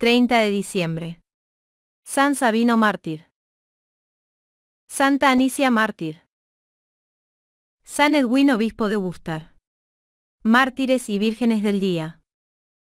30 de diciembre. San Sabino Mártir. Santa Anicia Mártir. San Edwin Obispo de Bustar. Mártires y vírgenes del día.